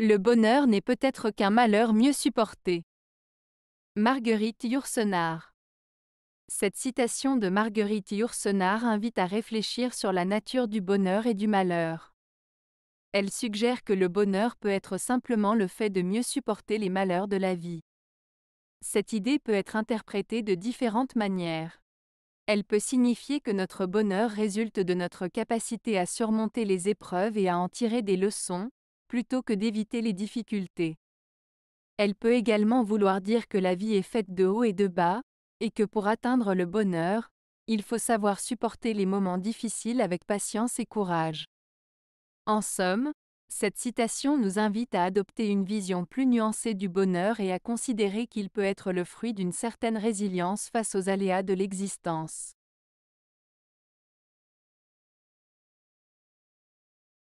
Le bonheur n'est peut-être qu'un malheur mieux supporté. Marguerite Yourcenar. Cette citation de Marguerite Yourcenar invite à réfléchir sur la nature du bonheur et du malheur. Elle suggère que le bonheur peut être simplement le fait de mieux supporter les malheurs de la vie. Cette idée peut être interprétée de différentes manières. Elle peut signifier que notre bonheur résulte de notre capacité à surmonter les épreuves et à en tirer des leçons, plutôt que d'éviter les difficultés. Elle peut également vouloir dire que la vie est faite de haut et de bas, et que pour atteindre le bonheur, il faut savoir supporter les moments difficiles avec patience et courage. En somme, cette citation nous invite à adopter une vision plus nuancée du bonheur et à considérer qu'il peut être le fruit d'une certaine résilience face aux aléas de l'existence.